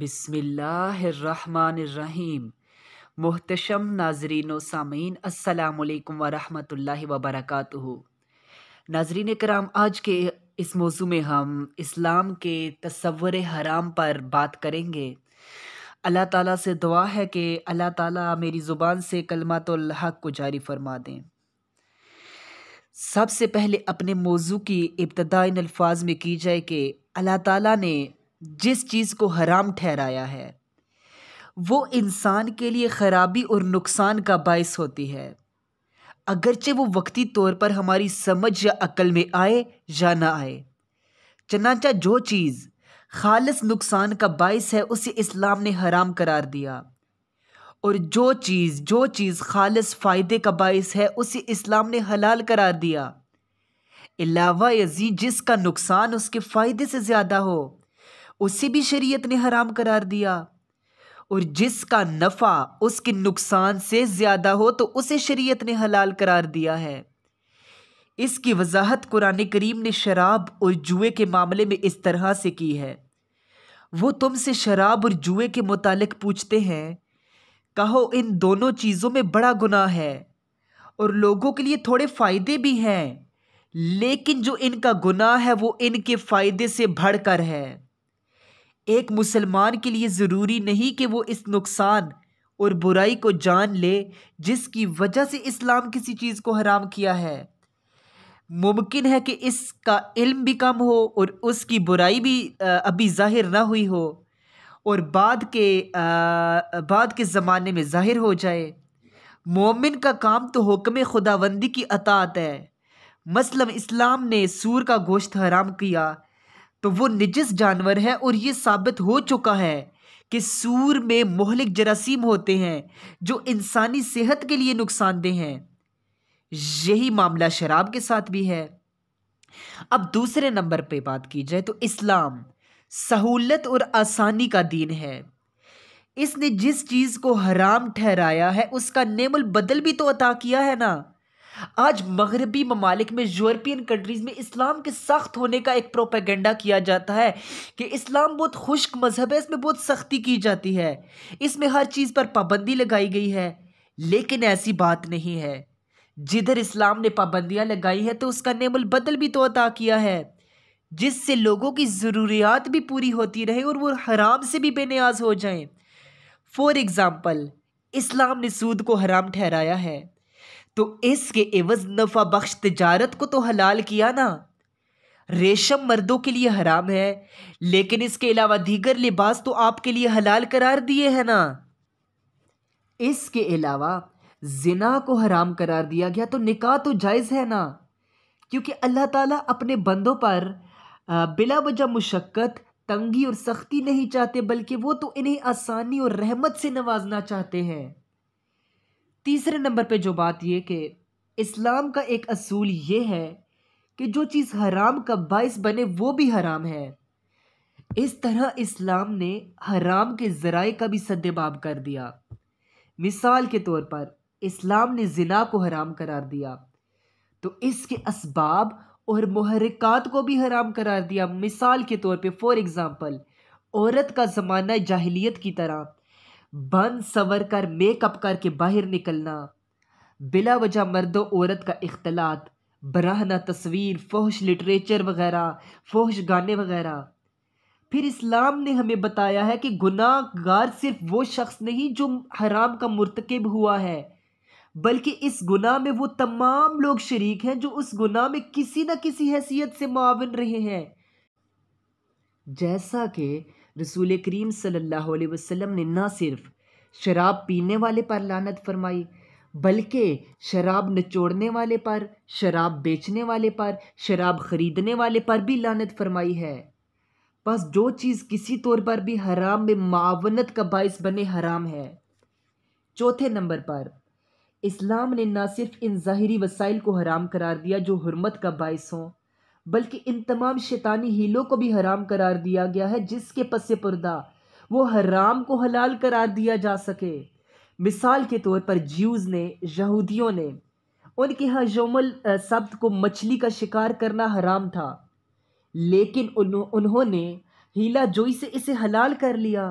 बिस्मिल्लाहिर्रहमानिर्रहीम मोहतशम नाजरीन सामीन असलकम वरहमल वबरक नाजरीन कराम आज के इस मौजू में हम इस्लाम के तस्वर हराम पर बात करेंगे अल्लाह ताला से दुआ है कि अल्लाह ताला मेरी ज़ुबान से कलमा तो हक़ को जारी फरमा दें सबसे पहले अपने मौजू की इब्तदा अल्फाज में की जाए कि अल्लाह ताला ने जिस चीज़ को हराम ठहराया है वो इंसान के लिए ख़राबी और नुकसान का बायस होती है अगरचे वो वक्ती तौर पर हमारी समझ या अकल में आए या ना आए चनाचा जो चीज़ खालस नुकसान का बायस है उसे इस्लाम ने हराम करार दिया और जो चीज़ जो चीज़ खालस फ़ायदे का बायस है उसे इस्लाम ने हलाल करार दिया अलावा यजी जिसका नुकसान उसके फ़ायदे से ज़्यादा हो उसे भी शरीयत ने हराम करार दिया और जिसका नफ़ा उसके नुकसान से ज़्यादा हो तो उसे शरीयत ने हलाल करार दिया है इसकी वजाहत कुरान करीम ने शराब और जुए के मामले में इस तरह से की है वो तुमसे शराब और जुए के मुतालिक पूछते हैं कहो इन दोनों चीज़ों में बड़ा गुनाह है और लोगों के लिए थोड़े फ़ायदे भी हैं लेकिन जो इनका गुनाह है वो इनके फ़ायदे से भड़कर है एक मुसलमान के लिए ज़रूरी नहीं कि वो इस नुकसान और बुराई को जान ले जिसकी वजह से इस्लाम किसी चीज़ को हराम किया है मुमकिन है कि इसका इल्म भी कम हो और उसकी बुराई भी अभी ज़ाहिर ना हुई हो और बाद के आ, बाद के ज़माने में ज़ाहिर हो जाए मोमिन का काम तो हुक्म खुदाबंदी की अतात है मसलन इस्लाम ने सूर का गोश्त हराम किया तो वो निजस जानवर है और ये साबित हो चुका है कि सूर में मोहलिक जरासीम होते हैं जो इंसानी सेहत के लिए नुकसानदेह हैं यही मामला शराब के साथ भी है अब दूसरे नंबर पे बात की जाए तो इस्लाम सहूलत और आसानी का दीन है इसने जिस चीज़ को हराम ठहराया है उसका नेमुल बदल भी तो अता किया है ना आज मगरबी ममालिक में यूरोपियन कंट्रीज़ में इस्लाम के सख्त होने का एक प्रोपेगेंडा किया जाता है कि इस्लाम बहुत खुश्क मजहब है इसमें बहुत सख्ती की जाती है इसमें हर चीज़ पर पाबंदी लगाई गई है लेकिन ऐसी बात नहीं है जिधर इस्लाम ने पाबंदियाँ लगाई हैं तो उसका नेमल बदल भी तो अता किया है जिससे लोगों की ज़रूरियात भी पूरी होती रहे और वो हराम से भी बेनियाज हो जाएं फॉर एग्ज़ाम्पल इस्लाम ने सूद को हराम ठहराया है तो इसके एवज नफा बख्श तजारत को तो हलाल किया ना रेशम मर्दों के लिए हराम है लेकिन इसके अलावा दीगर लिबास तो आपके लिए हलाल करार दिए हैं ना इसके अलावा जिना को हराम करार दिया गया तो निकाह तो जायज़ है ना क्योंकि अल्लाह ताला अपने बंदों पर बिला वजह मुशक्क़त तंगी और सख्ती नहीं चाहते बल्कि वो तो इन्हें आसानी और रहमत से नवाजना चाहते हैं तीसरे नंबर पे जो बात ये कि इस्लाम का एक असूल ये है कि जो चीज़ हराम का बायस बने वो भी हराम है इस तरह इस्लाम ने हराम के ज़राए का भी सद्देबाब कर दिया मिसाल के तौर पर इस्लाम ने जिना को हराम करार दिया तो इसके इसबाब और महरिकात को भी हराम करार दिया मिसाल के तौर पे फॉर एग्ज़ाम्पल औरत का ज़माना जाहलीत की तरह बन सवर कर मेकअप करके बाहर निकलना बिला वजह मर्द औरत का इख्तलात बराहना तस्वीर फोश लिटरेचर वगैरह फोश गाने वगैरह फिर इस्लाम ने हमें बताया है कि गुनाहगार सिर्फ वो शख्स नहीं जो हराम का मुरतकब हुआ है बल्कि इस गुनाह में वो तमाम लोग शरीक हैं जो उस गुनाह में किसी न किसी हैसियत से मुआवन रहे हैं जैसा कि रसूल करीम सल्लल्लाहु अलैहि वसल्लम ने ना सिर्फ शराब पीने वाले पर लानत फरमाई बल्कि शराब नचोड़ने वाले पर शराब बेचने वाले पर शराब ख़रीदने वाले पर भी लानत फरमाई है बस जो चीज़ किसी तौर पर भी हराम में मावनत का बायस बने हराम है चौथे नंबर पर इस्लाम ने ना सिर्फ इन ज़ाहरी वसाइल को हराम करार दिया जो हरमत का बायस हों बल्कि इन तमाम शैतानी हीलों को भी हराम करार दिया गया है जिसके पस पर्दा वो हराम को हलाल करार दिया जा सके मिसाल के तौर पर ज्यूज़ ने यहूदियों ने उनके यहाँ यौमल सब्त को मछली का शिकार करना हराम था लेकिन उन्होंने हीला जोई से इसे हलाल कर लिया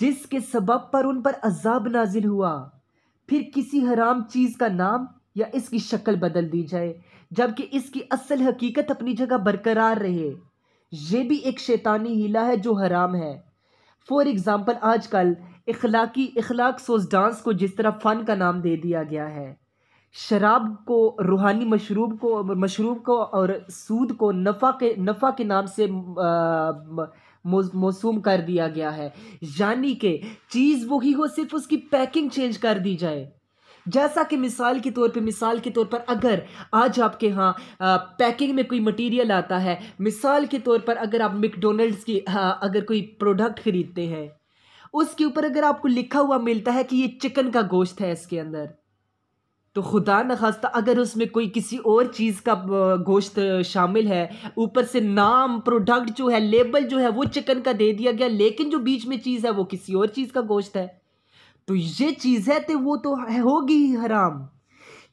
जिसके सबब पर उन पर अजाब नाजिल हुआ फिर किसी हराम चीज़ का नाम या इसकी शक्ल बदल दी जाए जबकि इसकी असल हकीकत अपनी जगह बरकरार रहे ये भी एक शैतानी हीला है जो हराम है फॉर एग्ज़ाम्पल आज कल इखलाकी इखलाक सोज डांस को जिस तरह फ़न का नाम दे दिया गया है शराब को रूहानी मशरूब को मशरूब को और सूद को नफ़ा के नफ़ा के नाम से मौसूम कर दिया गया है यानी कि चीज़ वही हो सिर्फ उसकी पैकिंग चेंज कर दी जाए जैसा कि मिसाल के तौर पे मिसाल के तौर पर अगर आज आपके यहाँ पैकिंग में कोई मटेरियल आता है मिसाल के तौर पर अगर आप मैकडोनल्ड्स की आ, अगर कोई प्रोडक्ट ख़रीदते हैं उसके ऊपर अगर आपको लिखा हुआ मिलता है कि ये चिकन का गोश्त है इसके अंदर तो खुदा न खास्ता अगर उसमें कोई किसी और चीज़ का गोश्त शामिल है ऊपर से नाम प्रोडक्ट जो है लेबल जो है वो चिकन का दे दिया गया लेकिन जो बीच में चीज़ है वो किसी और चीज़ का गोश्त है तो ये चीज़ है तो वो तो होगी ही हराम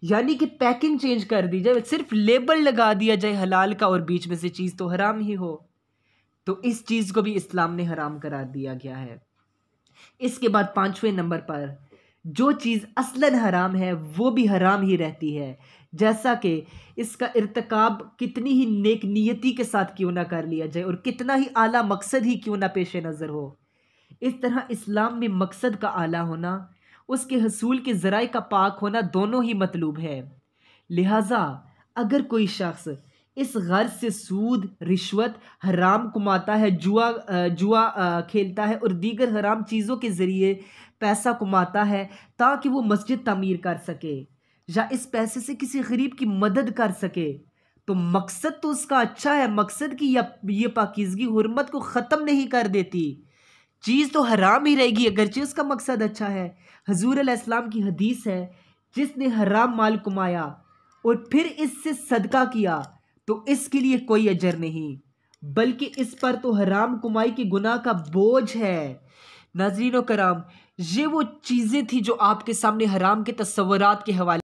यानी कि पैकिंग चेंज कर दी जाए सिर्फ लेबल लगा दिया जाए हलाल का और बीच में से चीज़ तो हराम ही हो तो इस चीज़ को भी इस्लाम ने हराम करार दिया गया है इसके बाद पाँचवें नंबर पर जो चीज़ असलन हराम है वो भी हराम ही रहती है जैसा कि इसका इरतकाब कितनी ही नेक नियति के साथ क्यों ना कर लिया जाए और कितना ही आला मकसद ही क्यों ना पेश नज़र हो इस तरह इस्लाम में मकसद का आला होना उसके हसूल के ज़राए का पाक होना दोनों ही मतलूब है लिहाजा अगर कोई शख्स इस गर्ज से सूद रिश्वत हराम कमाता है जुआ जुआ खेलता है और दीगर हराम चीज़ों के ज़रिए पैसा कमाता है ताकि वो मस्जिद तमीर कर सके या इस पैसे से किसी गरीब की मदद कर सके तो मकसद तो उसका अच्छा है मकसद की यह पाकिजगी हरमत को ख़त्म नहीं कर देती चीज़ तो हराम ही रहेगी अगरचे उसका मकसद अच्छा है हजूर अलैहिस्सलाम की हदीस है जिसने हराम माल कमाया और फिर इससे सदका किया तो इसके लिए कोई अजर नहीं बल्कि इस पर तो हराम कमाई के गुनाह का बोझ है नाजरीन कराम ये वो चीज़ें थी जो आपके सामने हराम के तस्वरत के हवाले